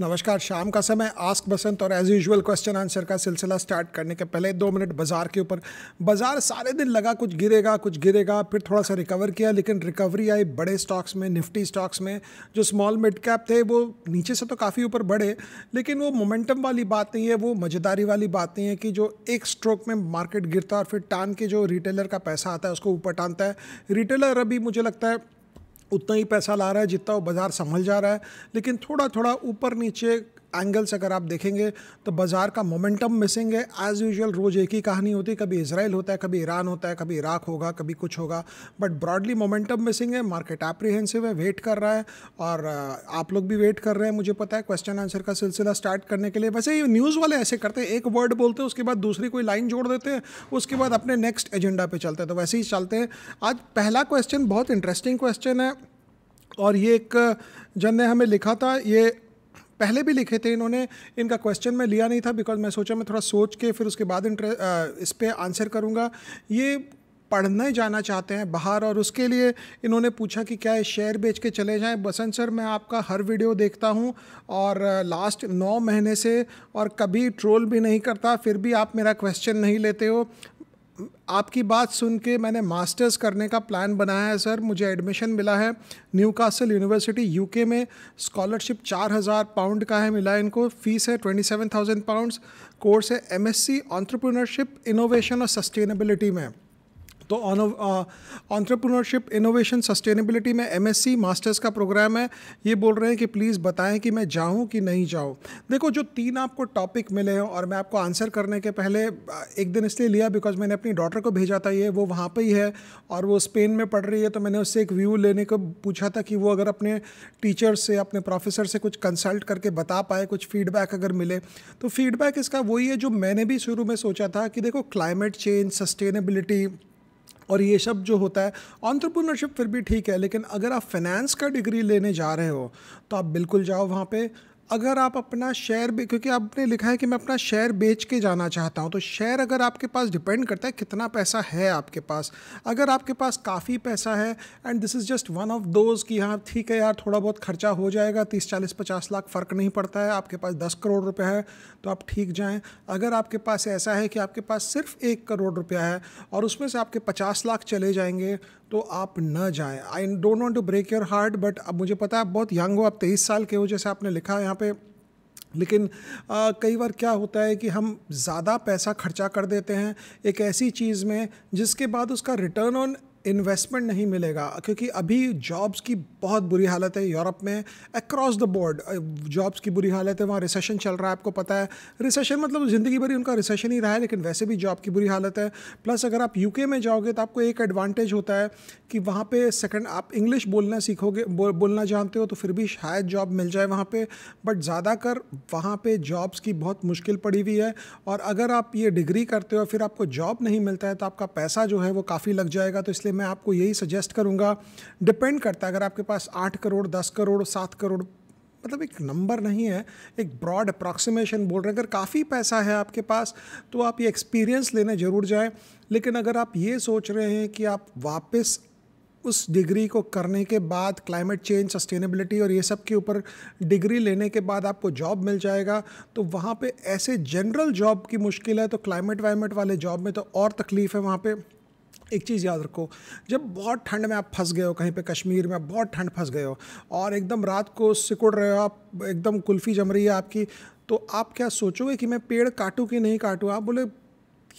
नमस्कार शाम का समय आस्क बसंत और एज यूजुअल क्वेश्चन आंसर का सिलसिला स्टार्ट करने के पहले दो मिनट बाजार के ऊपर बाजार सारे दिन लगा कुछ गिरेगा कुछ गिरेगा फिर थोड़ा सा रिकवर किया लेकिन रिकवरी आई बड़े स्टॉक्स में निफ्टी स्टॉक्स में जो स्मॉल मिड कैप थे वो नीचे से तो काफ़ी ऊपर बढ़े लेकिन वो मोमेंटम वाली बात नहीं है वो मज़ेदारी वाली बात नहीं है कि जो एक स्ट्रोक में मार्केट गिरता है और फिर टान के जो रिटेलर का पैसा आता है उसको ऊपर टानता है रिटेलर अभी मुझे लगता है उतना ही पैसा ला रहा है जितना वो बाज़ार संभल जा रहा है लेकिन थोड़ा थोड़ा ऊपर नीचे एंगल से अगर आप देखेंगे तो बाज़ार का मोमेंटम मिसिंग है एज़ यूजल रोज़ एक ही कहानी होती है कभी इसराइल होता है कभी ईरान होता है कभी इराक होगा कभी कुछ होगा बट ब्रॉडली मोमेंटम मिसिंग है मार्केट एप्रीहेंसिव है वेट कर रहा है और uh, आप लोग भी वेट कर रहे हैं मुझे पता है क्वेश्चन आंसर का सिलसिला स्टार्ट करने के लिए वैसे ये न्यूज़ वाले ऐसे करते हैं एक वर्ड बोलते हैं उसके बाद दूसरी कोई लाइन जोड़ देते हैं उसके बाद अपने नेक्स्ट एजेंडा पर चलते हैं तो वैसे ही चलते हैं आज पहला क्वेश्चन बहुत इंटरेस्टिंग क्वेश्चन है और ये एक uh, जन ने हमें लिखा था ये पहले भी लिखे थे इन्होंने इनका क्वेश्चन मैं लिया नहीं था बिकॉज मैं सोचा मैं थोड़ा सोच के फिर उसके बाद इस पर आंसर करूँगा ये पढ़ने जाना चाहते हैं बाहर और उसके लिए इन्होंने पूछा कि क्या शेयर बेच के चले जाएं बसंत सर मैं आपका हर वीडियो देखता हूं और लास्ट नौ महीने से और कभी ट्रोल भी नहीं करता फिर भी आप मेरा क्वेश्चन नहीं लेते हो आपकी बात सुन के मैंने मास्टर्स करने का प्लान बनाया है सर मुझे एडमिशन मिला है न्यू कासल यूनिवर्सिटी यूके में स्कॉलरशिप चार हज़ार पाउंड का है मिला है इनको फीस है twenty seven thousand pounds course है एम सी एंटरप्रेन्योरशिप इनोवेशन और सस्टेनेबिलिटी में तो ऑन्टरप्रनरशिप इनोवेशन सस्टेनेबिलिटी में एम मास्टर्स का प्रोग्राम है ये बोल रहे हैं कि प्लीज़ बताएं कि मैं जाऊँ कि नहीं जाऊँ देखो जो तीन आपको टॉपिक मिले हैं और मैं आपको आंसर करने के पहले एक दिन इसलिए लिया बिकॉज मैंने अपनी डॉटर को भेजा था ये वो वहाँ पर ही है और वो स्पेन में पढ़ रही है तो मैंने उससे एक व्यू लेने को पूछा था कि वो अगर अपने टीचर से अपने प्रोफेसर से कुछ कंसल्ट करके बता पाए कुछ फीडबैक अगर मिले तो फीडबैक इसका वही है जो मैंने भी शुरू में सोचा था कि देखो क्लाइमेट चेंज सस्टेनेबिलिटी और ये सब जो होता है ऑन्ट्रप्रोनरशिप फिर भी ठीक है लेकिन अगर आप फाइनेंस का डिग्री लेने जा रहे हो तो आप बिल्कुल जाओ वहाँ पर अगर आप अपना शेयर क्योंकि आपने लिखा है कि मैं अपना शेयर बेच के जाना चाहता हूँ तो शेयर अगर आपके पास डिपेंड करता है कितना पैसा है आपके पास अगर आपके पास काफ़ी पैसा है and this is just one of those कि हाँ ठीक है यार थोड़ा बहुत खर्चा हो जाएगा तीस चालीस पचास लाख फ़र्क नहीं पड़ता है आपके पास दस करोड़ रुपये है तो आप ठीक जाएँ अगर आपके पास ऐसा है कि आपके पास सिर्फ एक करोड़ रुपया है और उसमें से आपके पचास लाख चले जाएंगे तो आप ना जाएं I don't want to break your heart but अब मुझे पता है आप बहुत यंग हो आप तेईस साल के हो जैसे आपने लिखा है यहाँ पे लेकिन आ, कई बार क्या होता है कि हम ज़्यादा पैसा खर्चा कर देते हैं एक ऐसी चीज़ में जिसके बाद उसका रिटर्न ऑन इन्वेस्टमेंट नहीं मिलेगा क्योंकि अभी जॉब्स की बहुत बुरी हालत है यूरोप में अक्रॉस द बोर्ड जॉब्स की बुरी हालत है वहाँ रिसेशन चल रहा है आपको पता है रिसेशन मतलब ज़िंदगी भरी उनका रिसेशन ही रहा है लेकिन वैसे भी जॉब की बुरी हालत है प्लस अगर आप यूके में जाओगे तो आपको एक एडवांटेज होता है कि वहाँ पे सेकंड आप इंग्लिश बोलना सीखोगे बोलना जानते हो तो फिर भी शायद जॉब मिल जाए वहाँ पर बट ज़्यादा कर वहाँ पर जॉब्स की बहुत मुश्किल पड़ी हुई है और अगर आप ये डिग्री करते हो फिर आपको जॉब नहीं मिलता है तो आपका पैसा जो है वो काफ़ी लग जाएगा तो इसलिए मैं आपको यही सजेस्ट करूँगा डिपेंड करता है अगर आपके पास आठ करोड़ दस करोड़ सात करोड़ मतलब एक नंबर नहीं है एक ब्रॉड अप्रॉक्सीमेशन बोल रहे हैं अगर काफ़ी पैसा है आपके पास तो आप ये एक्सपीरियंस लेने ज़रूर जाएं लेकिन अगर आप ये सोच रहे हैं कि आप वापस उस डिग्री को करने के बाद क्लाइमेट चेंज सस्टेनेबिलिटी और ये सब के ऊपर डिग्री लेने के बाद आपको जॉब मिल जाएगा तो वहाँ पे ऐसे जनरल जॉब की मुश्किल है तो क्लाइमेट वाइमेट वाले जॉब में तो और तकलीफ़ है वहाँ पे एक चीज़ याद रखो जब बहुत ठंड में आप फंस गए हो कहीं पे कश्मीर में आप बहुत ठंड फंस गए हो और एकदम रात को सिकुड़ रहे हो आप एकदम कुल्फ़ी जम रही है आपकी तो आप क्या सोचोगे कि मैं पेड़ काटूँ कि नहीं काटूँ आप बोले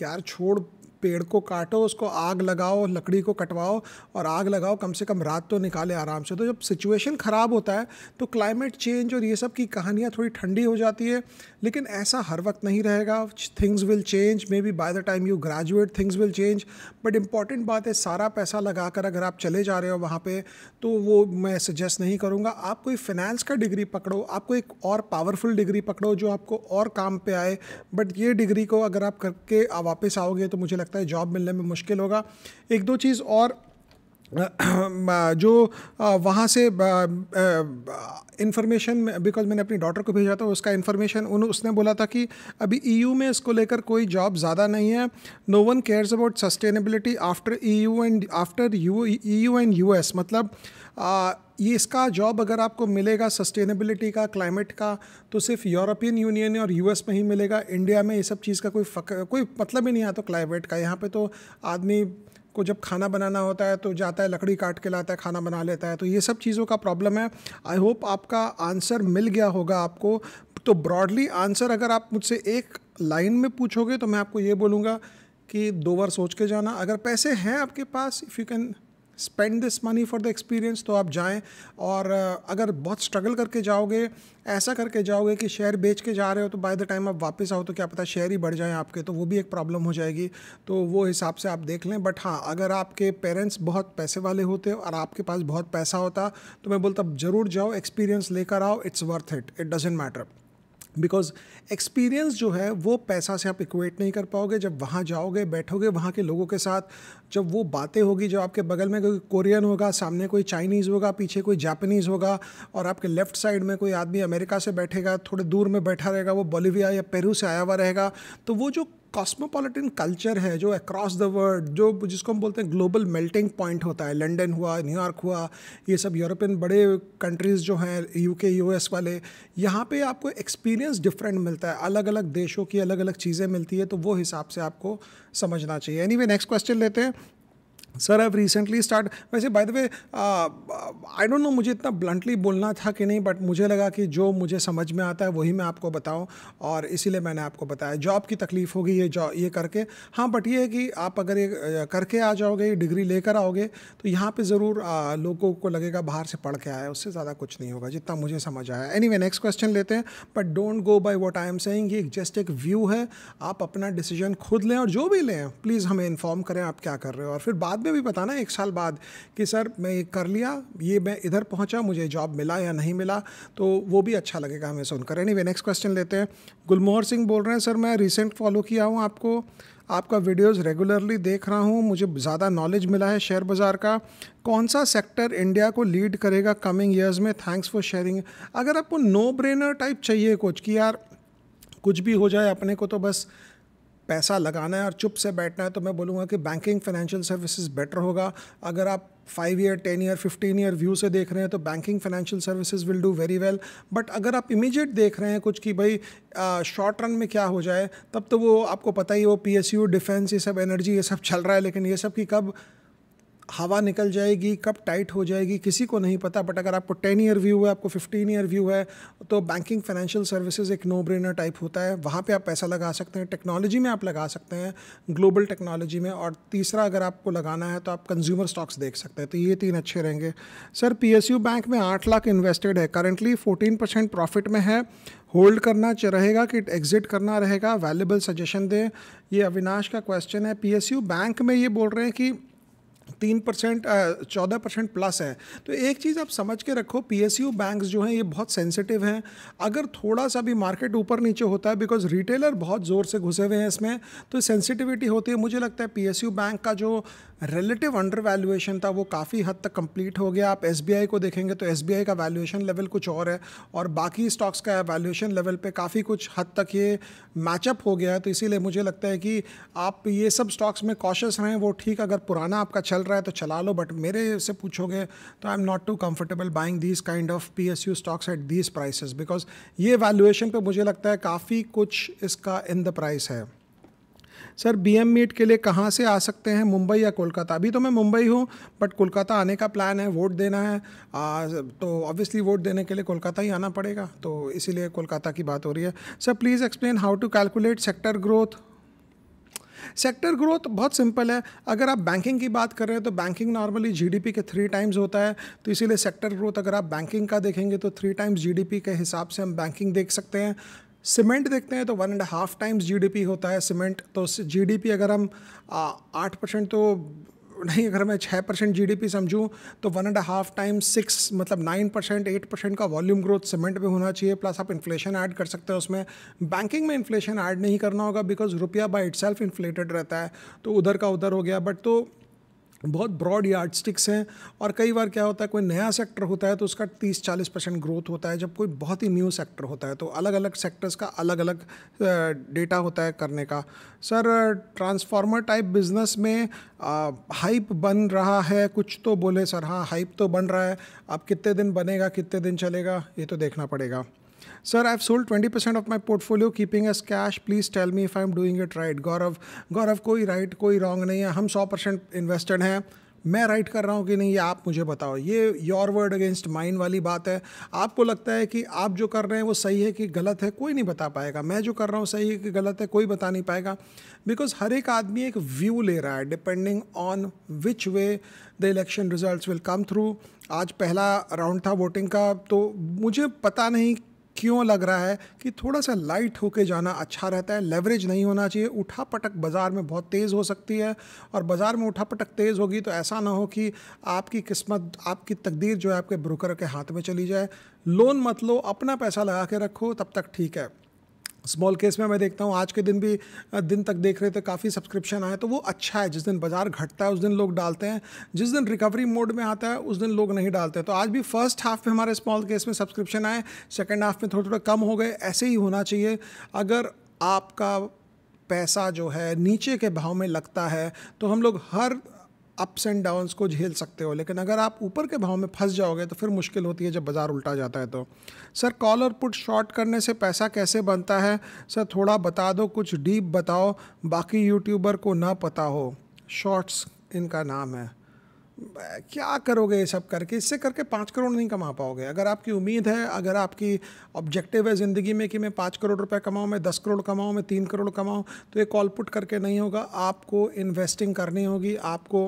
यार छोड़ पेड़ को काटो उसको आग लगाओ लकड़ी को कटवाओ और आग लगाओ कम से कम रात तो निकाले आराम से तो जब सिचुएशन ख़राब होता है तो क्लाइमेट चेंज और ये सब की कहानियाँ थोड़ी ठंडी हो जाती है लेकिन ऐसा हर वक्त नहीं रहेगा things will change maybe by the time you graduate things will change but important बात है सारा पैसा लगा कर अगर आप चले जा रहे हो वहाँ पर तो वो मैं सजेस्ट नहीं करूँगा आप कोई फिनेंस का डिग्री पकड़ो आपको एक और पावरफुल डिग्री पकड़ो जो आपको और काम पे आए बट ये डिग्री को अगर आप करके वापस आओगे तो मुझे लगता सकता है जॉब मिलने में मुश्किल होगा एक दो चीज़ और जो वहाँ से इन्फॉर्मेशन बिकॉज मैंने अपनी डॉटर को भेजा था उसका इन्फॉर्मेशन उन उसने बोला था कि अभी ईयू e में इसको लेकर कोई जॉब ज़्यादा नहीं है no one cares about sustainability after EU and after you EU and US मतलब ये इसका जॉब अगर आपको मिलेगा सस्टेनेबिलिटी का क्लाइमेट का तो सिर्फ यूरोपियन यूनियन और यूएस में ही मिलेगा इंडिया में ये सब चीज़ का कोई फक, कोई मतलब ही नहीं आता हाँ तो क्लाइमेट का यहाँ पे तो आदमी को जब खाना बनाना होता है तो जाता है लकड़ी काट के लाता है खाना बना लेता है तो ये सब चीज़ों का प्रॉब्लम है आई होप आपका आंसर मिल गया होगा आपको तो ब्रॉडली आंसर अगर आप मुझसे एक लाइन में पूछोगे तो मैं आपको ये बोलूँगा कि दो बार सोच के जाना अगर पैसे हैं आपके पास if you can spend this money for the experience तो आप जाएं और अगर बहुत स्ट्रगल करके जाओगे ऐसा करके जाओगे कि शेयर बेच के जा रहे हो तो बाय द टाइम आप वापस आओ तो क्या पता शेयर ही बढ़ जाए आपके तो वो भी एक प्रॉब्लम हो जाएगी तो वो हिसाब से आप देख लें बट हाँ अगर आपके पेरेंट्स बहुत पैसे वाले होते और आपके पास बहुत पैसा होता तो मैं बोलता ज़रूर जाओ एक्सपीरियंस लेकर आओ it's worth it it doesn't matter because experience जो है वो पैसा से आप इक्वेट नहीं कर पाओगे जब वहाँ जाओगे बैठोगे वहाँ के लोगों के साथ जब वो बातें होगी जब आपके बगल में कोई कोरियन होगा सामने कोई चाइनीज़ होगा पीछे कोई जापानीज़ होगा और आपके लेफ्ट साइड में कोई आदमी अमेरिका से बैठेगा थोड़े दूर में बैठा रहेगा वो बोलीविया या पेरू से आया हुआ रहेगा तो वो जो कॉस्मोपॉलिटन कल्चर है जो अक्रॉस द वर्ल्ड जो जिसको हम बोलते हैं ग्लोबल मेल्टिंग पॉइंट होता है लंदन हुआ न्यूयॉर्क हुआ ये सब यूरोपियन बड़े कंट्रीज़ जो हैं यूके यूएस वाले यहाँ पे आपको एक्सपीरियंस डिफरेंट मिलता है अलग अलग देशों की अलग अलग चीज़ें मिलती है तो वो हिसाब से आपको समझना चाहिए एनी वे नेक्स्ट क्वेश्चन लेते हैं सर आई रिसेंटली स्टार्ट वैसे by the way I don't know मुझे इतना ब्लंटली बोलना था कि नहीं बट मुझे लगा कि जो मुझे समझ में आता है वही मैं आपको बताऊं और इसीलिए मैंने आपको बताया जॉब की तकलीफ़ होगी ये जॉब ये करके हाँ बट ये है कि आप अगर ये करके आ जाओगे ये डिग्री लेकर आओगे तो यहाँ पर ज़रूर लोगों को लगेगा बाहर से पढ़ के आया उससे ज़्यादा कुछ नहीं होगा जितना मुझे समझ आया एनी नेक्स्ट क्वेश्चन लेते हैं but don't go by what I am saying ये जस्ट एक व्यू है आप अपना डिसीजन खुद लें और जो भी लें प्लीज़ हमें इन्फॉर्म करें आप क्या कर रहे हो और फिर बाद बाद में भी बताना एक साल बाद कि सर मैं ये कर लिया ये मैं इधर पहुंचा मुझे जॉब मिला या नहीं मिला तो वो भी अच्छा लगेगा हमें सुनकर एनी वे नेक्स्ट क्वेश्चन लेते हैं गुलमोहर सिंह बोल रहे हैं सर मैं रिसेंट फॉलो किया हूँ आपको आपका वीडियोस रेगुलरली देख रहा हूँ मुझे ज़्यादा नॉलेज मिला है शेयर बाज़ार का कौन सा सेक्टर इंडिया को लीड करेगा कमिंग ईयर्स में थैंक्स फॉर शेयरिंग अगर आपको नो ब्रेनर टाइप चाहिए कुछ कि यार कुछ भी हो जाए अपने को तो बस पैसा लगाना है और चुप से बैठना है तो मैं बोलूँगा कि बैंकिंग फाइनेंशियल सर्विसेज बेटर होगा अगर आप five year ten year fifteen year view से देख रहे हैं तो banking financial services will do very well but अगर आप इमीजिएट देख रहे हैं कुछ कि भाई शॉर्ट रन में क्या हो जाए तब तो वो आपको पता ही वो पी एस यू डिफेंस ये सब एनर्जी ये सब चल रहा है लेकिन ये सब की कब हवा निकल जाएगी कब टाइट हो जाएगी किसी को नहीं पता बट अगर आपको टेन ईयर व्यू है आपको फिफ्टीन ईयर व्यू है तो बैंकिंग फाइनेंशियल सर्विसेज एक नो ब्रेनर टाइप होता है वहाँ पे आप पैसा लगा सकते हैं टेक्नोलॉजी में आप लगा सकते हैं ग्लोबल टेक्नोलॉजी में और तीसरा अगर आपको लगाना है तो आप कंज्यूमर स्टॉक्स देख सकते हैं तो ये तीन अच्छे रहेंगे सर पी बैंक में आठ लाख इन्वेस्टेड है करेंटली फोर्टीन प्रॉफिट में है होल्ड करना रहेगा कि एग्जिट करना रहेगा वैल्यूबल सजेशन दें ये अविनाश का क्वेश्चन है पी बैंक में ये बोल रहे हैं कि तीन परसेंट चौदह परसेंट प्लस है तो एक चीज़ आप समझ के रखो पी एस यू बैंक जो हैं ये बहुत सेंसिटिव हैं अगर थोड़ा सा भी मार्केट ऊपर नीचे होता है बिकॉज रिटेलर बहुत ज़ोर से घुसे हुए हैं इसमें तो सेंसिटिविटी होती है मुझे लगता है पी एस यू बैंक का जो रिलेटिव अंडर वैल्यूएशन था वो काफ़ी हद तक कंप्लीट हो गया आप एस को देखेंगे तो एस का वैल्यूएशन लेवल कुछ और है और बाकी स्टॉक्स का वैल्यूएशन लेवल पे काफ़ी कुछ हद तक ये मैचअप हो गया है तो इसीलिए मुझे लगता है कि आप ये सब स्टॉक्स में कॉशस रहें वो ठीक अगर पुराना आपका चल रहा है तो चला लो बट मेरे से पूछोगे तो I am not too comfortable buying these kind of P S U stocks at these prices because ये वैल्यूएशन पर मुझे लगता है काफ़ी कुछ इसका इन द प्राइस है सर बी एम मीट के लिए कहाँ से आ सकते हैं मुंबई या कोलकाता अभी तो मैं मुंबई हूँ बट कोलकाता आने का प्लान है वोट देना है आ, तो ऑब्वियसली वोट देने के लिए कोलकाता ही आना पड़ेगा तो इसीलिए कोलकाता की बात हो रही है sir please explain how to calculate sector growth sector growth बहुत सिंपल है अगर आप बैंकिंग की बात कर रहे हैं तो बैंकिंग नॉर्मली जीडीपी के थ्री टाइम्स होता है तो इसीलिए सेक्टर ग्रोथ अगर आप बैंकिंग का देखेंगे तो थ्री टाइम्स जीडीपी के हिसाब से हम बैंकिंग देख सकते हैं सीमेंट देखते हैं तो one and half times GDP होता है सीमेंट तो जीडीपी अगर हम आठ परसेंट तो नहीं अगर मैं छः परसेंट जी समझूँ तो one and half time six मतलब नाइन परसेंट एट परसेंट का वॉल्यूम ग्रोथ सीमेंट में होना चाहिए प्लस आप इन्फ्लेशन ऐड कर सकते हैं उसमें बैंकिंग में इन्फ्लेशन ऐड नहीं करना होगा बिकॉज रुपया बाई इट इन्फ्लेटेड रहता है तो उधर का उधर हो गया बट तो बहुत ब्रॉड यार्ड स्टिक्स हैं और कई बार क्या होता है कोई नया सेक्टर होता है तो उसका 30-40 परसेंट ग्रोथ होता है जब कोई बहुत ही न्यू सेक्टर होता है तो अलग अलग सेक्टर्स का अलग अलग डेटा होता है करने का सर ट्रांसफार्मर टाइप बिजनेस में आ, हाइप बन रहा है कुछ तो बोले सर हाँ हाइप तो बन रहा है अब कितने दिन बनेगा कितने दिन चलेगा ये तो देखना पड़ेगा sir sold twenty percent of my portfolio keeping as cash please tell me if I am doing it right Gaurav Gaurav कोई राइट right, कोई रॉन्ग नहीं है हम सौ परसेंट इन्वेस्टेड हैं मैं राइट कर रहा हूँ कि नहीं ये आप मुझे बताओ ये योर वर्ड अगेंस्ट माइन वाली बात है आपको लगता है कि आप जो कर रहे हैं वो सही है कि गलत है कोई नहीं बता पाएगा मैं जो कर रहा हूँ सही है कि गलत है कोई बता नहीं पाएगा बिकॉज हर एक आदमी एक व्यू ले रहा है depending on which way the election result will come through आज पहला राउंड था वोटिंग का तो मुझे पता नहीं क्यों लग रहा है कि थोड़ा सा लाइट होके जाना अच्छा रहता है लेवरेज नहीं होना चाहिए उठा पटक बाज़ार में बहुत तेज़ हो सकती है और बाज़ार में उठा पटक तेज़ होगी तो ऐसा ना हो कि आपकी किस्मत आपकी तकदीर जो है आपके ब्रोकर के हाथ में चली जाए लोन मत लो अपना पैसा लगा के रखो तब तक ठीक है स्मॉल केस में मैं देखता हूँ आज के दिन भी दिन तक देख रहे थे काफ़ी सब्सक्रिप्शन आए तो वो अच्छा है जिस दिन बाजार घटता है उस दिन लोग डालते हैं जिस दिन रिकवरी मोड में आता है उस दिन लोग नहीं डालते तो आज भी फर्स्ट हाफ में हमारे स्मॉल केस में सब्सक्रिप्शन आए सेकेंड हाफ में थोड़े थोड़े कम हो गए ऐसे ही होना चाहिए अगर आपका पैसा जो है नीचे के भाव में लगता है तो हम लोग हर अप्स एंड डाउन्स को झेल सकते हो लेकिन अगर आप ऊपर के भाव में फंस जाओगे तो फिर मुश्किल होती है जब बाज़ार उल्टा जाता है तो सर कॉल और पुट शॉर्ट करने से पैसा कैसे बनता है सर थोड़ा बता दो कुछ डीप बताओ बाकी यूट्यूबर को ना पता हो शॉर्ट्स इनका नाम है क्या करोगे ये सब करके इससे करके पाँच करोड़ नहीं कमा पाओगे अगर आपकी उम्मीद है अगर आपकी ऑब्जेक्टिव है ज़िंदगी में कि मैं पाँच करोड़ रुपए कमाऊँ मैं दस करोड़ कमाऊँ मैं तीन करोड़ कमाऊँ तो ये कॉल पुट करके नहीं होगा आपको इन्वेस्टिंग करनी होगी आपको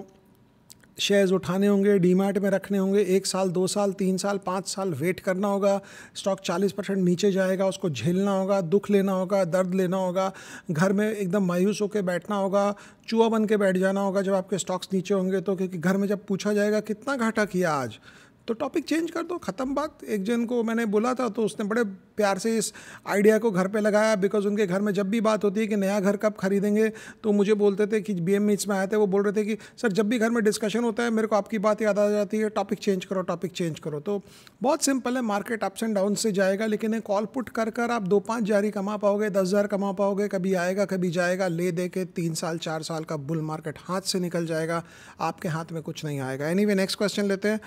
शेयर्स उठाने होंगे डीमार्ट में रखने होंगे एक साल दो साल तीन साल पाँच साल वेट करना होगा स्टॉक चालीस परसेंट नीचे जाएगा उसको झेलना होगा दुख लेना होगा दर्द लेना होगा घर में एकदम मायूस होकर बैठना होगा चूहा बन के बैठ जाना होगा जब आपके स्टॉक्स नीचे होंगे तो क्योंकि घर में जब पूछा जाएगा कितना घाटा किया आज तो टॉपिक चेंज कर दो ख़त्म बात एक जन को मैंने बोला था तो उसने बड़े प्यार से इस आइडिया को घर पे लगाया बिकॉज उनके घर में जब भी बात होती है कि नया घर कब खरीदेंगे तो मुझे बोलते थे कि बी एम मीट्स में आए थे वो बोल रहे थे कि सर जब भी घर में डिस्कशन होता है मेरे को आपकी बात याद आ जाती है टॉपिक चेंज करो टॉपिक चेंज करो तो बहुत सिंपल है मार्केट अप्स एंड डाउन से जाएगा लेकिन एक कॉल पुट कर कर आप दो पाँच जारी कमा पाओगे दस हज़ार कमा पाओगे कभी आएगा कभी जाएगा ले दे के तीन साल चार साल का बुल मार्केट हाथ से निकल जाएगा आपके हाथ में कुछ नहीं आएगा एनी नेक्स्ट क्वेश्चन लेते हैं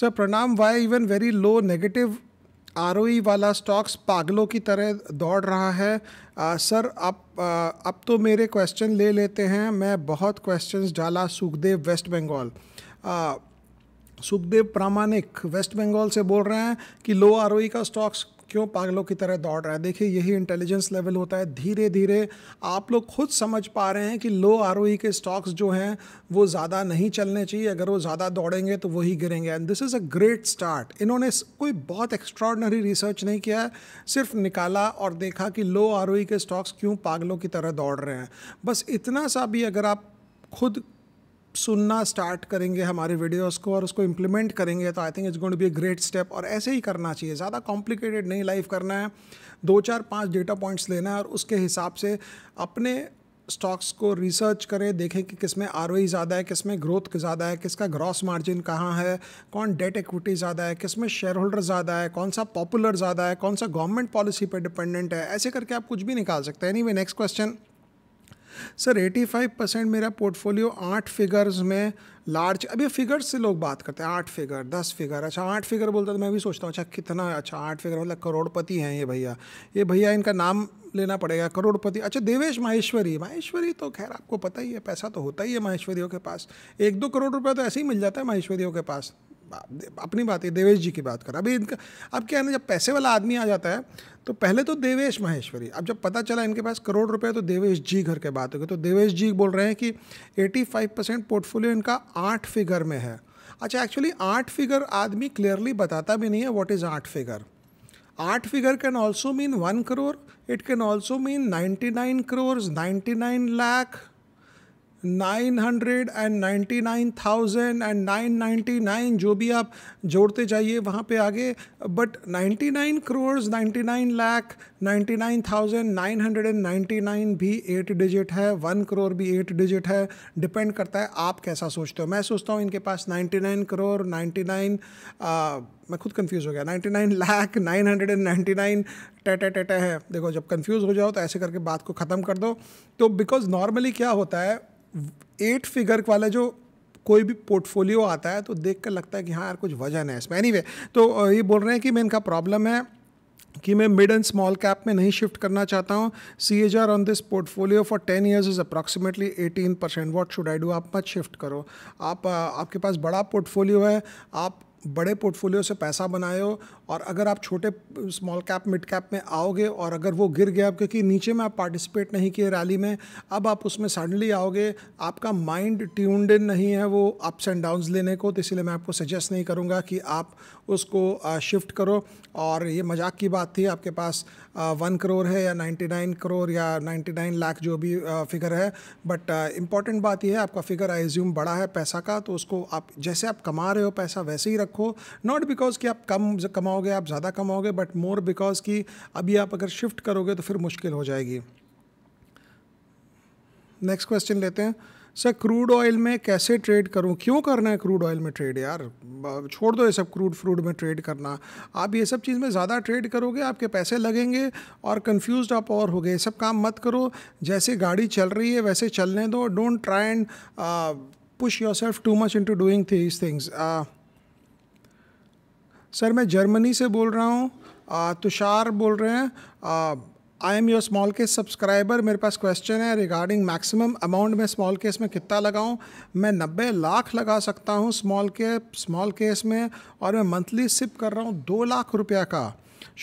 सर प्रणाम why even very low negative R वाला स्टॉक्स पागलों की तरह दौड़ रहा है आ, uh, सर आप uh, अब तो मेरे क्वेश्चन ले लेते हैं मैं बहुत क्वेश्चंस डाला सुखदेव वेस्ट बंगाल सुखदेव प्रामाणिक वेस्ट बंगाल से बोल रहे हैं कि लो आर का स्टॉक्स क्यों पागलों की तरह दौड़ रहा है देखिए यही इंटेलिजेंस लेवल होता है धीरे धीरे आप लोग खुद समझ पा रहे हैं कि लो आर के स्टॉक्स जो हैं वो ज़्यादा नहीं चलने चाहिए अगर वो ज़्यादा दौड़ेंगे तो वही गिरेंगे and this is a great start इन्होंने कोई बहुत एक्स्ट्रॉडनरी रिसर्च नहीं किया सिर्फ निकाला और देखा कि लो आर के स्टॉक्स क्यों पागलों की तरह दौड़ रहे हैं बस इतना सा भी अगर आप खुद सुनना स्टार्ट करेंगे हमारे वीडियोस को और उसको इम्प्लीमेंट करेंगे तो I think it's going to be great step और ऐसे ही करना चाहिए ज़्यादा कॉम्प्लिकेटेड नहीं लाइफ करना है दो चार पाँच डेटा पॉइंट्स लेना है और उसके हिसाब से अपने स्टॉक्स को रिसर्च करें देखें कि किस में आर e ज़्यादा है किस में ग्रोथ ज़्यादा है किसका ग्रॉस मार्जिन कहाँ है कौन डेट इक्विटी ज़्यादा है किस में शेयर होल्डर ज़्यादा है कौन सा पॉपुलर ज़्यादा है कौन सा गवर्नमेंट पॉलिसी पर डिपेंडेंट है ऐसे करके आप कुछ भी निकाल सकते हैं anyway next question sir 85 percent मेरा पोर्टफोलियो आठ फिगर्स में लार्ज अभी फिगर्स से लोग बात करते हैं आठ फिगर दस फिगर अच्छा आठ फिगर बोलता तो मैं भी सोचता हूँ अच्छा कितना अच्छा आठ फिगर मतलब करोड़पति हैं ये भैया ये भैया इनका नाम लेना पड़ेगा करोड़पति अच्छा देवेश माहेश्वरी माहेश्वरी तो खैर आपको पता ही है पैसा तो होता ही है माहेश्वरियों के पास एक दो करोड़ रुपया तो ऐसे ही मिल जाता है माहेश्वरियों के पास अपनी बात है देवेश जी की बात कर अभी इनका अब क्या है ना जब पैसे वाला आदमी आ जाता है तो पहले तो देवेश महेश्वरी अब जब पता चला इनके पास करोड़ रुपए तो देवेश जी घर के बात हो गई तो देवेश जी बोल रहे हैं कि 85 परसेंट पोर्टफोलियो इनका आठ फिगर में है अच्छा एक्चुअली आठ फिगर आदमी क्लियरली बताता भी नहीं है व्हाट इज़ आठ फिगर आठ figure can also mean one crore it can also mean ninety nine crore ninety nine lakh nine hundred and ninety nine thousand and nine ninety nine जो भी आप जोड़ते जाइए वहाँ पे आगे but ninety nine crores ninety nine lakh ninety nine thousand nine hundred and ninety nine भी eight digit है वन करोड़ भी एट डिजिट है डिपेंड करता है आप कैसा सोचते हो मैं सोचता हूँ इनके पास ninety nine crore ninety nine मैं खुद कन्फ्यूज़ हो गया ninety nine lakh nine hundred and ninety nine टेटे टेटे है देखो जब कन्फ्यूज़ हो जाओ तो ऐसे करके बात को ख़त्म कर दो तो बिकॉज नॉर्मली क्या होता है एट फिगर वाला जो कोई भी पोर्टफोलियो आता है तो देख कर लगता है कि हाँ यार कुछ वजन है इसमें एनी anyway, तो ये बोल रहे हैं कि मैं इनका प्रॉब्लम है कि मैं मिड एंड स्मॉल कैप में नहीं शिफ्ट करना चाहता हूँ C H R on this portfolio for ten years is approximately eighteen percent what should I do आप मत शिफ्ट करो आप आपके पास बड़ा पोर्टफोलियो है आप बड़े पोर्टफोलियो से पैसा बनाए हो और अगर आप छोटे स्मॉल कैप मिड कैप में आओगे और अगर वो गिर गया क्योंकि नीचे में आप पार्टिसिपेट नहीं किए रैली में अब आप उसमें सडनली आओगे आपका माइंड ट्यून्ड इन नहीं है वो अप्स एंड डाउन्स लेने को तो इसीलिए मैं आपको सजेस्ट नहीं करूँगा कि आप उसको शिफ्ट करो और ये मजाक की बात थी आपके पास वन करोड़ है या नाइन्टी नाइन करोड़ या नाइन्टी नाइन लाख जो भी फिगर है बट इम्पॉर्टेंट बात यह है आपका फिगर आई एज्यूम बड़ा है पैसा का तो उसको आप जैसे आप कमा रहे हो पैसा वैसे ही रखो रखो नॉट बिकॉज कि आप कम कमाओगे आप ज़्यादा कमाओगे बट मोर बिकॉज कि अभी आप अगर शिफ्ट करोगे तो फिर मुश्किल हो जाएगी नेक्स्ट क्वेश्चन लेते हैं सर क्रूड ऑयल में कैसे ट्रेड करूं क्यों करना है क्रूड ऑयल में ट्रेड यार छोड़ दो ये सब क्रूड फ्रूड में ट्रेड करना आप ये सब चीज़ में ज़्यादा ट्रेड करोगे आपके पैसे लगेंगे और कन्फ्यूज आप और हो गए ये सब काम मत करो जैसे गाड़ी चल रही है वैसे चलने दो don't try and push yourself too much into doing these things sir मैं जर्मनी से बोल रहा हूँ तुषार बोल रहे हैं I am your small case subscriber मेरे पास क्वेश्चन है रिगार्डिंग मैक्सिमम अमाउंट में स्मॉल केस में कितना लगाऊं मैं नब्बे लाख लगा सकता हूं स्मॉल के स्मॉल केस में और मैं मंथली सिप कर रहा हूं दो लाख रुपया का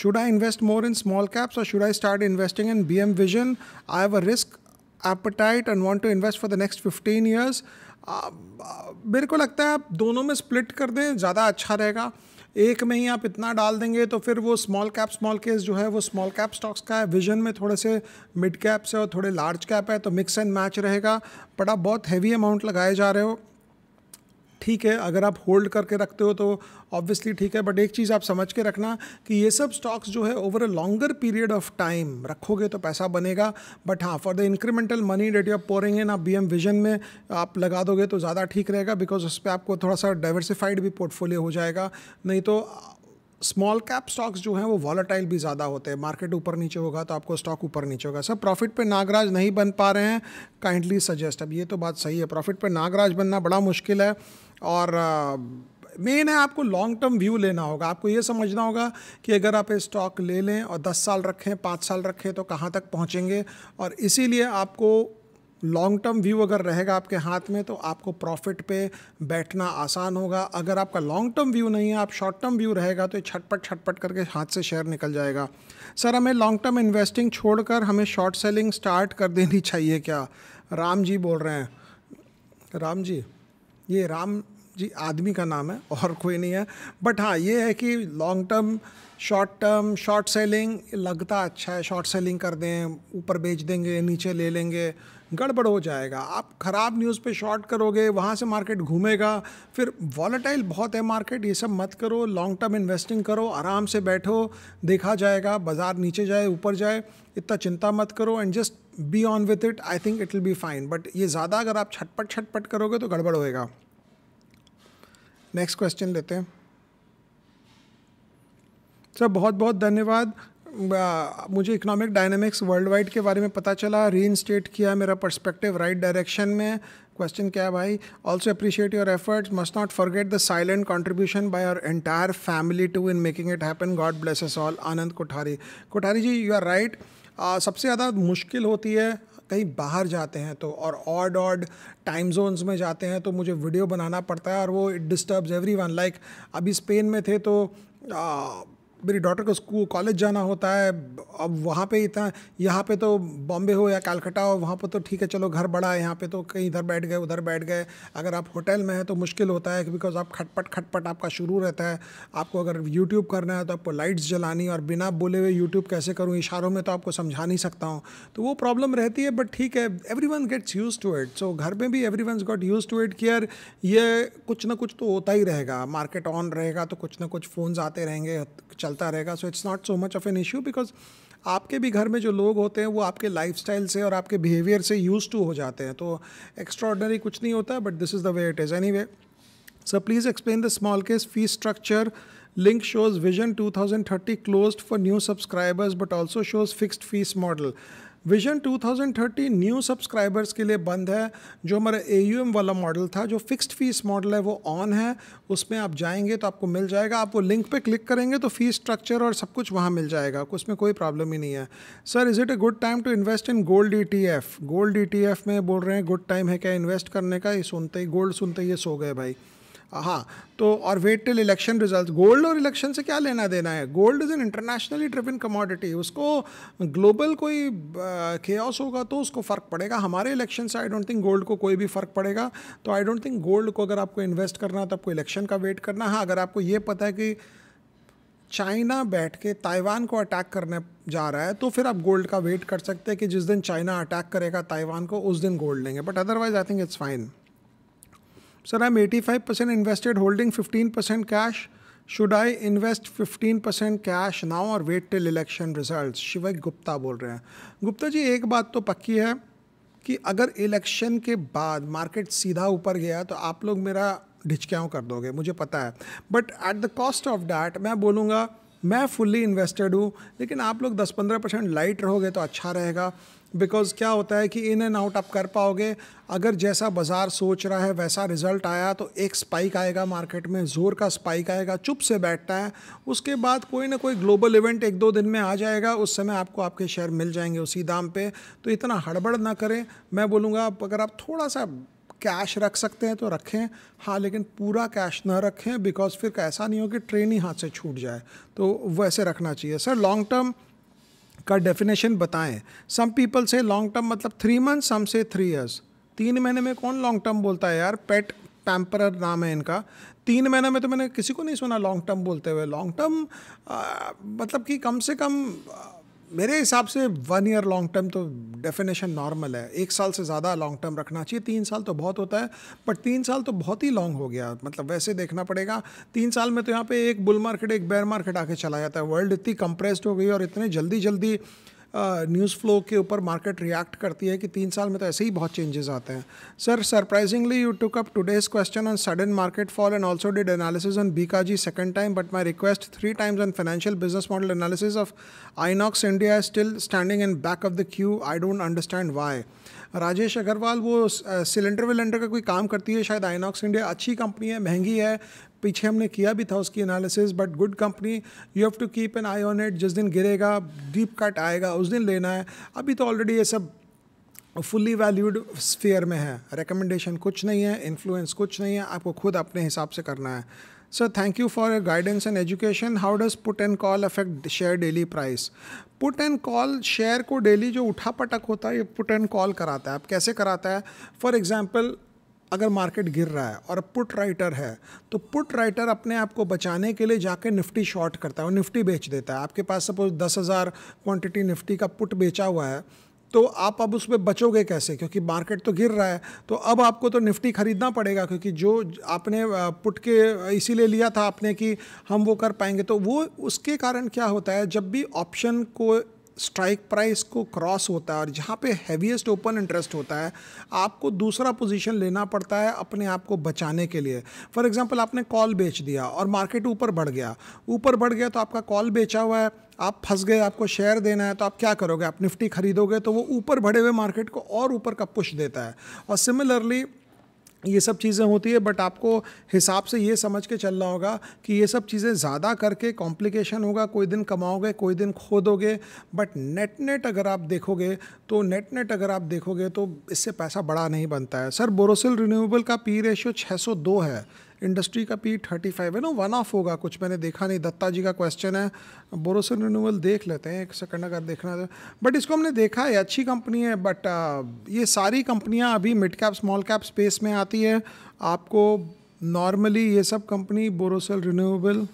should I invest more in small caps और should I start investing in B M vision I have a risk appetite and want to invest for the next fifteen years मेरे को लगता है आप दोनों में स्प्लिट कर दें ज़्यादा अच्छा रहेगा एक में ही आप इतना डाल देंगे तो फिर वो स्मॉल कैप स्मॉल केस जो है वो स्मॉल कैप स्टॉक्स का है विजन में थोड़े से मिड कैप्स है और थोड़े लार्ज कैप है तो मिक्स एंड मैच रहेगा बट आप बहुत हैवी अमाउंट लगाए जा रहे हो ठीक है अगर आप होल्ड करके रखते हो तो ऑब्वियसली ठीक है बट एक चीज़ आप समझ के रखना कि ये सब स्टॉक्स जो है over a longer period of time रखोगे तो पैसा बनेगा बट हाँ for the incremental money that you are pouring in आप बी एम विजन में आप लगा दोगे तो ज़्यादा ठीक रहेगा बिकॉज उस पर आपको थोड़ा सा डाइवर्सिफाइड भी पोर्टफोलियो हो जाएगा नहीं तो स्मॉल कैप स्टॉक्स जो हैं वो वॉलेटाइल भी ज़्यादा होते हैं मार्केट ऊपर नीचे होगा तो आपको स्टॉक ऊपर नीचे होगा सर प्रॉफिट पे नागराज नहीं बन पा रहे हैं काइंडली सजेस्ट अब ये तो बात सही है प्रॉफिट पे नागराज बनना बड़ा मुश्किल है और मेन है आपको लॉन्ग टर्म व्यू लेना होगा आपको ये समझना होगा कि अगर आप स्टॉक ले लें और 10 साल रखें 5 साल रखें तो कहाँ तक पहुँचेंगे और इसीलिए आपको लॉन्ग टर्म व्यू अगर रहेगा आपके हाथ में तो आपको प्रॉफिट पे बैठना आसान होगा अगर आपका लॉन्ग टर्म व्यू नहीं है आप शॉर्ट टर्म व्यू रहेगा तो छटपट छटपट करके हाथ से शेयर निकल जाएगा सर हमें लॉन्ग टर्म इन्वेस्टिंग छोड़कर हमें शॉर्ट सेलिंग स्टार्ट कर देनी चाहिए क्या राम जी बोल रहे हैं राम जी ये राम जी आदमी का नाम है और कोई नहीं है बट हाँ ये है कि long term short term short selling लगता अच्छा है शॉर्ट सेलिंग कर दें ऊपर बेच देंगे नीचे ले लेंगे गड़बड़ हो जाएगा आप ख़राब न्यूज़ पे शॉर्ट करोगे वहाँ से मार्केट घूमेगा फिर वॉलेटाइल बहुत है मार्केट ये सब मत करो लॉन्ग टर्म इन्वेस्टिंग करो आराम से बैठो देखा जाएगा बाज़ार नीचे जाए ऊपर जाए इतना चिंता मत करो and just be on with it I think it will be fine but ये ज़्यादा अगर आप छटपट छटपट करोगे तो गड़बड़ होएगा नेक्स्ट क्वेश्चन लेते हैं सर बहुत बहुत धन्यवाद मुझे इकोनॉमिक डायनामिक्स वर्ल्ड वाइड के बारे में पता चला री इंस्टेट किया मेरा पर्सपेक्टिव राइट डायरेक्शन में क्वेश्चन क्या है भाई also appreciate your efforts must not forget the silent contribution by our entire family too in making it happen god bless us all Anand Kothari Kothari ji you are right सबसे ज़्यादा मुश्किल होती है कहीं बाहर जाते हैं तो और ऑड ऑड टाइम जोन्स में जाते हैं तो मुझे वीडियो बनाना पड़ता है और वो it disturbs everyone like अभी स्पेन में थे तो मेरी डॉटर को स्कूल कॉलेज जाना होता है अब वहाँ पे इतना यहाँ पे तो बॉम्बे हो या कलकत्ता हो वहाँ पर तो ठीक है चलो घर बड़ा है यहाँ पे तो कहीं इधर बैठ गए उधर बैठ गए अगर आप होटल में हैं तो मुश्किल होता है बिकॉज आप खटपट खटपट आपका शुरू रहता है आपको अगर यूट्यूब करना है तो आपको लाइट्स जलानी और बिना बोले हुए यूट्यूब कैसे करूँ इशारों में तो आपको समझा नहीं सकता हूँ तो वो प्रॉब्लम रहती है बट ठीक है everyone gets used to it so घर में भी everyone got used to it care ये कुछ ना कुछ तो होता ही रहेगा मार्केट ऑन रहेगा तो कुछ ना कुछ फ़ोन्स आते रहेंगे चल चलता रहेगा so it's not so much of an issue because आपके भी घर में जो लोग होते हैं वो आपके लाइफ से और आपके बिहेवियर से यूज टू हो जाते हैं तो एक्स्ट्रॉडनरी कुछ नहीं होता but this is the way it is anyway so please explain the small case fee structure link shows vision 2030 close for new subscribers but also shows fixed fees model vision 2030 new subscribers के लिए बंद है जो हमारा ए वाला model था जो fixed fees model है वो ऑन है उसमें आप जाएंगे तो आपको मिल जाएगा आप वो लिंक पे क्लिक करेंगे तो फीस स्ट्रक्चर और सब कुछ वहाँ मिल जाएगा उसमें कोई प्रॉब्लम ही नहीं है sir is it a good time to invest in gold E gold E में बोल रहे हैं गुड टाइम है क्या इन्वेस्ट करने का ये सुनते ही गोल्ड सुनते ही ये सो गए भाई हाँ तो और wait till election result gold और इलेक्शन से क्या लेना देना है gold is an internationally driven commodity उसको ग्लोबल कोई खेस होगा तो उसको फ़र्क पड़ेगा हमारे इलेक्शन से आई डोंट थिंक गोल्ड को कोई भी फ़र्क पड़ेगा तो आई डोंट थिंक गोल्ड को अगर आपको इन्वेस्ट करना है तो आपको इलेक्शन का वेट करना है हाँ, अगर आपको ये पता है कि चाइना बैठ के ताइवान को अटैक करने जा रहा है तो फिर आप गोल्ड का वेट कर सकते हैं कि जिस दिन चाइना अटैक करेगा ताइवान को उस दिन गोल्ड लेंगे but otherwise I think it's fine sir eighty five percent invested holding fifteen percent cash should I invest fifteen percent cash now और wait till election result Shivak Gupta बोल रहे हैं गुप्ता जी एक बात तो पक्की है कि अगर इलेक्शन के बाद मार्केट सीधा ऊपर गया तो आप लोग मेरा ढिचक्यों कर दोगे मुझे पता है but at the cost of that मैं बोलूँगा मैं फुल्ली इन्वेस्टेड हूँ लेकिन आप लोग 10-15 परसेंट लाइट रहोगे तो अच्छा रहेगा बिकॉज क्या होता है कि इन एंड आउट आप कर पाओगे अगर जैसा बाज़ार सोच रहा है वैसा रिजल्ट आया तो एक स्पाइक आएगा मार्केट में ज़ोर का स्पाइक आएगा चुप से बैठता है उसके बाद कोई ना कोई ग्लोबल इवेंट एक दो दिन में आ जाएगा उस समय आपको आपके शेयर मिल जाएंगे उसी दाम पे तो इतना हड़बड़ ना करें मैं बोलूँगा अगर आप थोड़ा सा कैश रख सकते हैं तो रखें हाँ लेकिन पूरा कैश ना रखें बिकॉज फिर ऐसा नहीं हो कि ट्रेन ही हाथ से छूट जाए तो वैसे रखना चाहिए सर लॉन्ग टर्म का डेफिनेशन बताएं सम पीपल से लॉन्ग टर्म मतलब थ्री मंथ सम से थ्री ईयर्स तीन महीने में कौन लॉन्ग टर्म बोलता है यार पेट पैम्परर नाम है इनका तीन महीने में तो मैंने किसी को नहीं सुना लॉन्ग टर्म बोलते हुए लॉन्ग टर्म मतलब कि कम से कम आ, मेरे हिसाब से वन ईयर लॉन्ग टर्म तो डेफिनेशन नॉर्मल है एक साल से ज़्यादा लॉन्ग टर्म रखना चाहिए तीन साल तो बहुत होता है बट तीन साल तो बहुत ही लॉन्ग हो गया मतलब वैसे देखना पड़ेगा तीन साल में तो यहाँ पे एक बुल मार्केट एक बेयर मार्केट आके चला जाता है वर्ल्ड इतनी कंप्रेस्ड हो गई और इतने जल्दी जल्दी न्यूज़ फ्लो के ऊपर मार्केट रिएक्ट करती है कि तीन साल में तो ऐसे ही बहुत चेंजेस आते हैं sir surprisingly you took up today's question on sudden market fall and also did analysis on Bikaji second time but my request three times on financial business model analysis of Inox India is still standing in back of the queue I don't understand why Rajesh Agarwal वो cylinder विलेंडर का कोई काम करती है शायद INOX India अच्छी company है महंगी है पीछे हमने किया भी था उसकी analysis but good company you have to keep an eye on it जिस दिन गिरेगा डीप कट आएगा उस दिन लेना है अभी तो ऑलरेडी ये सब फुली वैल्यूड स्फेयर में है रिकमेंडेशन कुछ नहीं है इन्फ्लुएंस कुछ नहीं है आपको खुद अपने हिसाब से करना है sir thank you for guidance and education how does put and call affect share daily price put and call share को डेली जो उठा पटक होता है ये पुट एंड कॉल कराता है आप कैसे कराता है फॉर एग्जाम्पल अगर मार्केट गिर रहा है और पुट राइटर है तो पुट राइटर अपने आप को बचाने के लिए जाके निफ्टी शॉर्ट करता है और निफ्टी बेच देता है आपके पास सपोज दस हज़ार क्वान्टिटी निफ्टी का पुट बेचा हुआ है तो आप अब उसमें बचोगे कैसे क्योंकि मार्केट तो गिर रहा है तो अब आपको तो निफ्टी खरीदना पड़ेगा क्योंकि जो आपने पुट के इसीलिए लिया था आपने कि हम वो कर पाएंगे तो वो उसके कारण क्या होता है जब भी ऑप्शन को स्ट्राइक प्राइस को क्रॉस होता है और जहाँ पे हैवीएस्ट ओपन इंटरेस्ट होता है आपको दूसरा पोजीशन लेना पड़ता है अपने आप को बचाने के लिए फॉर एग्जांपल आपने कॉल बेच दिया और मार्केट ऊपर बढ़ गया ऊपर बढ़ गया तो आपका कॉल बेचा हुआ है आप फंस गए आपको शेयर देना है तो आप क्या करोगे आप निफ्टी खरीदोगे तो वो ऊपर बढ़े हुए मार्केट को और ऊपर का पुश देता है और सिमिलरली ये सब चीज़ें होती है बट आपको हिसाब से ये समझ के चलना होगा कि ये सब चीज़ें ज़्यादा करके कॉम्प्लिकेशन होगा कोई दिन कमाओगे कोई दिन खो दोगे बट नेट नेट अगर आप देखोगे तो नेट नेट अगर आप देखोगे तो इससे पैसा बड़ा नहीं बनता है सर बोरोसिल रिन्यूएबल का पी रेशियो 602 है इंडस्ट्री का पी थर्टी फाइव है ना वन ऑफ होगा कुछ मैंने देखा नहीं दत्ता जी का क्वेश्चन है बोरोसन रिन्यूअल देख लेते हैं एक सेकंड अगर देखना है बट तो। इसको हमने देखा है अच्छी कंपनी है बट uh, ये सारी कंपनियाँ अभी mid cap small cap space में आती है आपको नॉर्मली ये सब company Borosil renewable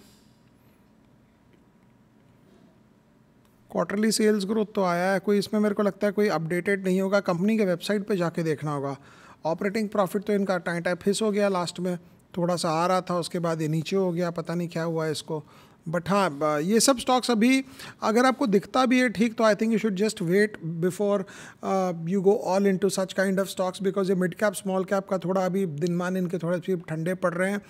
quarterly sales growth तो आया है कोई इसमें मेरे को लगता है कोई अपडेटेड नहीं होगा कंपनी के वेबसाइट पे जाके देखना होगा ऑपरेटिंग प्रॉफिट तो इनका टाइम टाइप हिस हो गया लास्ट में थोड़ा सा आ रहा था उसके बाद ये नीचे हो गया पता नहीं क्या हुआ इसको बट हाँ ये सब स्टॉक्स अभी अगर आपको दिखता भी है ठीक तो I think you should just wait before you go all into such kind of stocks because ये मिड कैप स्मॉल कैप का थोड़ा अभी दिन मान इनके थोड़े से ठंडे पड़ रहे हैं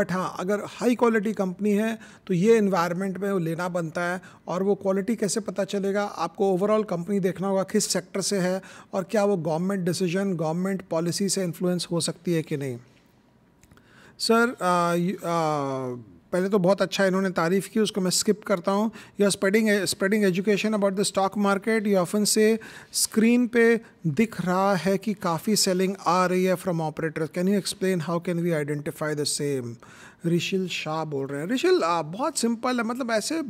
बट हाँ अगर हाई क्वालिटी कंपनी है तो ये इन्वायरमेंट में वो लेना बनता है और वो क्वालिटी कैसे पता चलेगा आपको ओवरऑल कंपनी देखना होगा किस सेक्टर से है और क्या वो गवर्नमेंट डिसीजन गवर्नमेंट पॉलिसी से इन्फ्लुएंस हो सकती है कि नहीं सर uh, uh, पहले तो बहुत अच्छा इन्होंने तारीफ़ की उसको मैं स्किप करता हूँ you are spreading spreading education about the stock market you often से स्क्रीन पे दिख रहा है कि काफ़ी सेलिंग आ रही है from operator can you explain how can we identify the same Rishil Shah बोल रहे हैं रिशिल बहुत सिंपल है मतलब ऐसे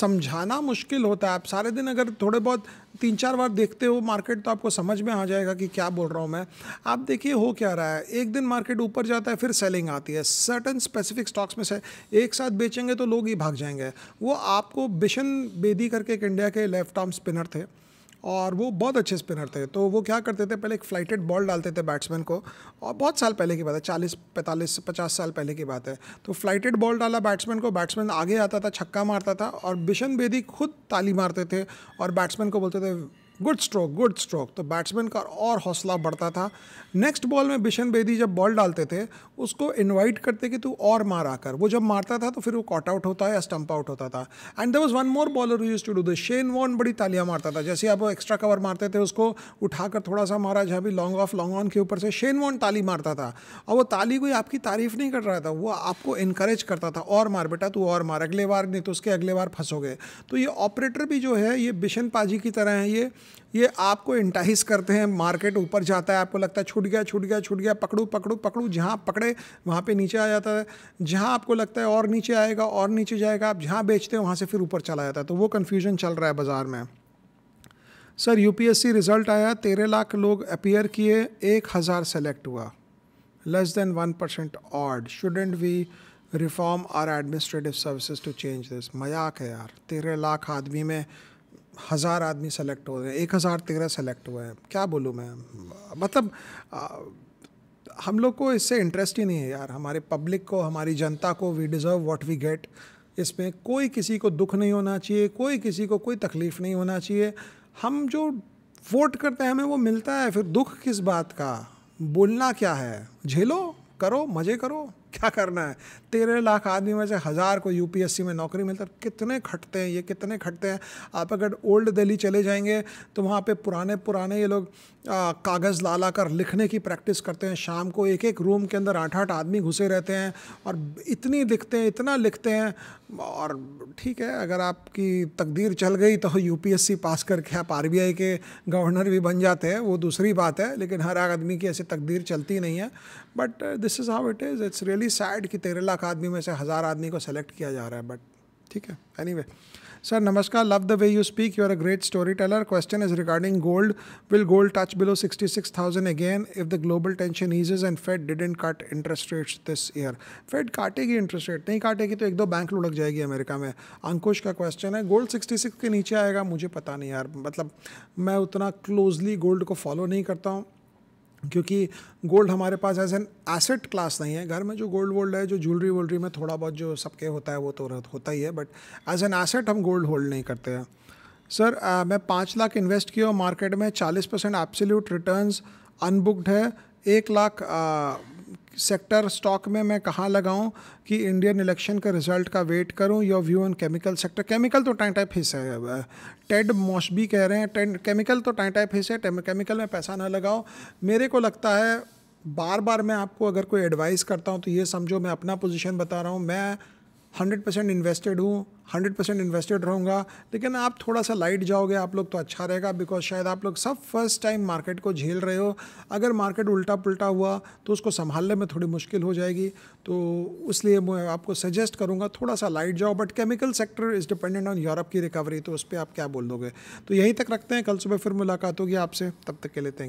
समझाना मुश्किल होता है आप सारे दिन अगर थोड़े बहुत तीन चार बार देखते हो मार्केट तो आपको समझ में आ जाएगा कि क्या बोल रहा हूँ मैं आप देखिए हो क्या रहा है एक दिन मार्केट ऊपर जाता है फिर सेलिंग आती है सर्टन स्पेसिफिक स्टॉक्स में से एक साथ बेचेंगे तो लोग ही भाग जाएंगे वो आपको बिशन बेदी करके एक इंडिया के लेफ्ट आर्म स्पिनर थे और वो बहुत अच्छे स्पिनर थे तो वो क्या करते थे पहले एक फ्लाइटेड बॉल डालते थे बैट्समैन को और बहुत साल पहले की बात है चालीस पैंतालीस पचास साल पहले की बात है तो फ्लाइटेड बॉल डाला बैट्समैन को बैट्समैन आगे आता था छक्का मारता था और बिशन बेदी खुद ताली मारते थे और बैट्समैन को बोलते थे गुड स्ट्रोक गुड स्ट्रोक तो बैट्समैन का और हौसला बढ़ता था नेक्स्ट बॉल में बिशन बेदी जब बॉल डालते थे उसको इनवाइट करते कि तू और मार आकर वो जब मारता था तो फिर वो कॉट आउट होता या स्टंप आउट होता था and there was one more bowler used to do the Shane Warne बड़ी तालियां मारता था जैसे आप एक्स्ट्रा कवर मारते थे उसको उठाकर थोड़ा सा मारा जहाँ भी लॉन्ग ऑफ लॉन्ग ऑन के ऊपर से शेन वॉन ताली मारता था और वो ताली कोई आपकी तारीफ नहीं कर रहा था वो आपको इंकरेज करता था और मार बेटा तू और मार अगले बार नहीं तो उसके अगले बार फंसोगे तो ये ऑपरेटर भी जो है ये बिशन पाजी की तरह है ये ये आपको इंटाहिस करते हैं मार्केट ऊपर जाता है आपको लगता है छूट गया छूट गया छूट गया पकड़ू पकड़ू पकड़ू जहाँ पकड़े वहाँ पे नीचे आ जाता है जहाँ आपको लगता है और नीचे आएगा और नीचे जाएगा आप जहाँ बेचते हैं वहाँ से फिर ऊपर चला जाता है तो वो कन्फ्यूजन चल रहा है बाज़ार में सर यू रिज़ल्ट आया तेरह लाख लोग अपियर किए एक हज़ार सेलेक्ट हुआ less than one percent or shouldn't we reform our administrative services to change this मजाक है यार तेरह लाख आदमी में हज़ार आदमी सेलेक्ट हो रहे हैं एक हज़ार तेरह सेलेक्ट हुए हैं क्या बोलूँ मैं मतलब आ, हम लोग को इससे इंटरेस्ट ही नहीं है यार हमारे पब्लिक को हमारी जनता को we deserve what we get इसमें कोई किसी को दुख नहीं होना चाहिए कोई किसी को कोई तकलीफ़ नहीं होना चाहिए हम जो वोट करते हैं हमें वो मिलता है फिर दुख किस बात का बोलना क्या है झेलो करो मज़े करो क्या करना है तेरह लाख आदमी में से हज़ार को यूपीएससी में नौकरी मिलता है कितने खटते हैं ये कितने खटते हैं आप अगर ओल्ड दिल्ली चले जाएंगे तो वहाँ पे पुराने पुराने ये लोग कागज़ ला ला कर लिखने की प्रैक्टिस करते हैं शाम को एक एक रूम के अंदर आठ आठ आदमी घुसे रहते हैं और इतनी लिखते हैं इतना लिखते हैं और ठीक है अगर आपकी तकदीर चल गई तो यू पास करके आप आर के गवर्नर भी बन जाते हैं वो दूसरी बात है लेकिन हर आदमी की ऐसी तकदीर चलती नहीं है but this is how it is it's real really sad कि तेरह लाख आदमी में से हज़ार आदमी को सेलेक्ट किया जा रहा है बट ठीक है एनी वे सर नमस्कार love the way you speak you are a great storyteller question is regarding gold will gold touch below sixty six thousand again if the global tension eases and Fed didn't cut interest rates this year Fed काटेगी interest rate नहीं काटेगी तो एक दो bank लुढ़क जाएगी America में अंकुश का क्वेश्चन है गोल्ड सिक्सटी सिक्स के नीचे आएगा मुझे पता नहीं यार मतलब मैं उतना क्लोजली गोल्ड को फॉलो नहीं करता हूँ क्योंकि गोल्ड हमारे पास एज एन एसेट क्लास नहीं है घर में जो गोल्ड वोल्ड है जो ज्वेलरी वोलरी में थोड़ा बहुत जो सबके होता है वो तो होता ही है बट एज एन एसेट हम गोल्ड होल्ड नहीं करते हैं सर आ, मैं पाँच लाख इन्वेस्ट किया और मार्केट में चालीस परसेंट एप्सोल्यूट रिटर्न अनबुक्ड है एक लाख सेक्टर स्टॉक में मैं कहाँ लगाऊँ कि इंडियन इलेक्शन का रिजल्ट का वेट करूँ your view on chemical sector chemical तो टाइम टाइप हिस्सा है टेड मॉशबी कह रहे हैं टेड केमिकल तो टाइम टाइप हिस्सा है केमिकल में पैसा ना लगाओ मेरे को लगता है बार बार मैं आपको अगर कोई एडवाइस करता हूँ तो ये समझो मैं अपना पोजिशन बता रहा हूँ मैं हंड्रेड परसेंट इन्वेस्टेड हूँ हंड्रेड परसेंट इन्वेस्टेड रहूँगा लेकिन आप थोड़ा सा लाइट जाओगे आप लोग तो अच्छा रहेगा बिकॉज शायद आप लोग सब फर्स्ट टाइम मार्केट को झेल रहे हो अगर मार्केट उल्टा पुल्टा हुआ तो उसको संभालने में थोड़ी मुश्किल हो जाएगी तो इसलिए मैं आपको सजेस्ट करूँगा थोड़ा सा लाइट जाओ but chemical sector is dependent on Europe की रिकवरी तो उस पर आप क्या बोल दोगे तो यहीं तक रखते हैं कल सुबह फिर मुलाकात होगी आपसे तब तक के लिए थैंक